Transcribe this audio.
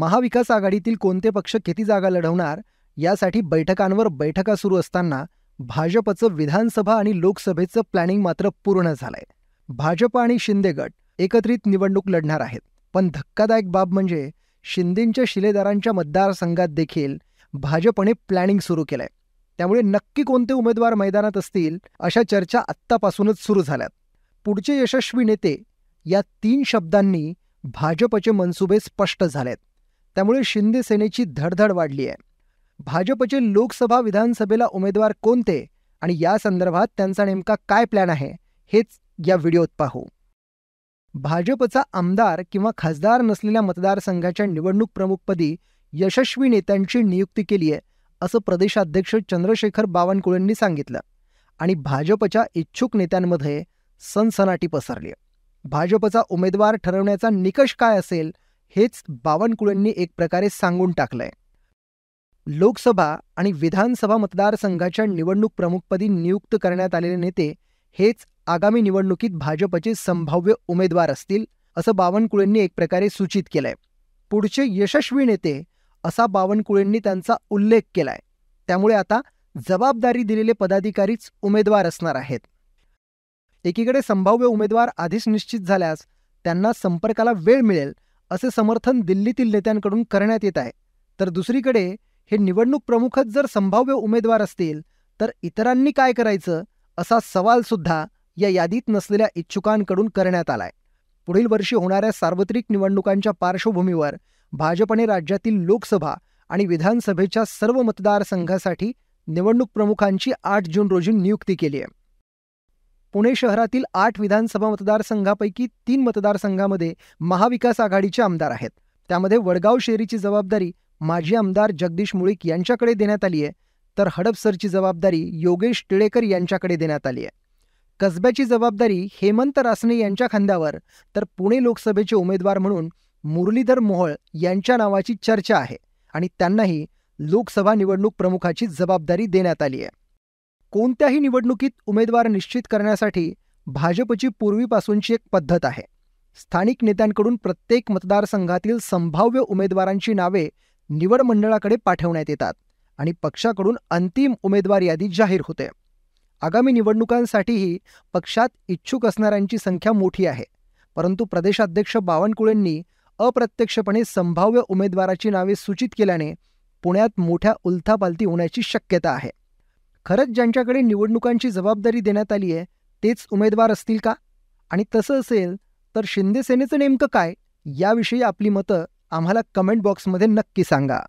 महाविकास आघाडीतील कोणते पक्ष किती जागा लढवणार यासाठी बैठकांवर बैठका सुरू असताना भाजपचं विधानसभा आणि लोकसभेचं प्लॅनिंग मात्र पूर्ण झालंय भाजप आणि शिंदे गट एकत्रित निवडणूक लढणार आहेत पण धक्कादायक बाब म्हणजे शिंदेंच्या शिलेदारांच्या मतदारसंघात देखील भाजपने प्लॅनिंग सुरू केलंय त्यामुळे नक्की कोणते उमेदवार मैदानात असतील अशा चर्चा आत्तापासूनच सुरू झाल्यात पुढचे यशस्वी नेते या तीन शब्दांनी भाजपचे मनसुबे स्पष्ट झालेत त्यामुळे शिंदे सेनेची धडधड वाढली आहे भाजपचे लोकसभा विधानसभेला उमेदवार कोणते आणि या संदर्भात त्यांचा नेमका काय प्लॅन आहे हेच या व्हिडिओत पाहू भाजपचा आमदार किंवा खासदार नसलेल्या मतदारसंघाच्या निवडणूक प्रमुखपदी यशस्वी नेत्यांची नियुक्ती केली आहे असं प्रदेशाध्यक्ष चंद्रशेखर बावनकुळेंनी सांगितलं आणि भाजपच्या इच्छुक नेत्यांमध्ये सनसनाटी पसरली भाजपचा उमेदवार ठरवण्याचा निकष काय असेल हेच बावनकुळेंनी एक प्रकारे सांगून टाकलंय लोकसभा आणि विधानसभा मतदारसंघाच्या निवडणूक प्रमुखपदी नियुक्त करण्यात आलेले नेते हेच आगामी निवडणुकीत भाजपचे संभाव्य उमेदवार असतील असं बावनकुळेंनी एक प्रकारे सूचित केलंय पुढचे यशस्वी नेते असा बावनकुळेंनी त्यांचा उल्लेख केलाय त्यामुळे आता जबाबदारी दिलेले पदाधिकारीच उमेदवार असणार आहेत एकीकडे संभाव्य उमेदवार आधीच निश्चित झाल्यास त्यांना संपर्काला वेळ मिळेल असे समर्थन दिल्लीतील नेत्यांकडून करण्यात येत आहे तर दुसरीकडे हे निवडणूक प्रमुखच जर संभाव्य उमेदवार असतील तर इतरांनी काय करायचं असा सवालसुद्धा या यादीत नसलेल्या इच्छुकांकडून करण्यात आलाय पुढील वर्षी होणाऱ्या सार्वत्रिक निवडणुकांच्या पार्श्वभूमीवर भाजपने राज्यातील लोकसभा आणि विधानसभेच्या सर्व मतदारसंघासाठी निवडणूक प्रमुखांची आठ जून रोजी नियुक्ती केली आहे पुणे शहरातील आठ विधानसभा मतदारसंघापैकी तीन मतदारसंघामध्ये महाविकास आघाडीचे आमदार आहेत त्यामध्ये वडगाव शेरीची जबाबदारी माजी आमदार जगदीश मुळीक यांच्याकडे देण्यात आली आहे तर हडपसरची जबाबदारी योगेश टिळेकर यांच्याकडे देण्यात आली आहे कसब्याची जबाबदारी हेमंत रासने यांच्या खांद्यावर तर पुणे लोकसभेचे उमेदवार म्हणून मुरलीधर मोहोळ यांच्या नावाची चर्चा आहे आणि त्यांनाही लोकसभा निवडणूक प्रमुखाची जबाबदारी देण्यात आली आहे कोणत्याही निवडणुकीत उमेदवार निश्चित करण्यासाठी भाजपची पूर्वीपासूनची एक पद्धत आहे स्थानिक नेत्यांकडून प्रत्येक मतदारसंघातील संभाव्य उमेदवारांची नावे निवड मंडळाकडे पाठवण्यात येतात आणि पक्षाकडून अंतिम उमेदवार यादी जाहीर होते आगामी निवडणुकांसाठीही पक्षात इच्छुक असणाऱ्यांची संख्या मोठी आहे परंतु प्रदेशाध्यक्ष बावनकुळेंनी अप्रत्यक्षपणे संभाव्य उमेदवाराची नावे सूचित केल्याने पुण्यात मोठ्या उलथापालथी होण्याची शक्यता आहे खरंच ज्यांच्याकडे निवडणुकांची जबाबदारी देण्यात आली आहे तेच उमेदवार असतील का आणि तसं असेल तर शिंदे सेनेचं नेमकं काय याविषयी आपली मतं आम्हाला कमेंट बॉक्समध्ये नक्की सांगा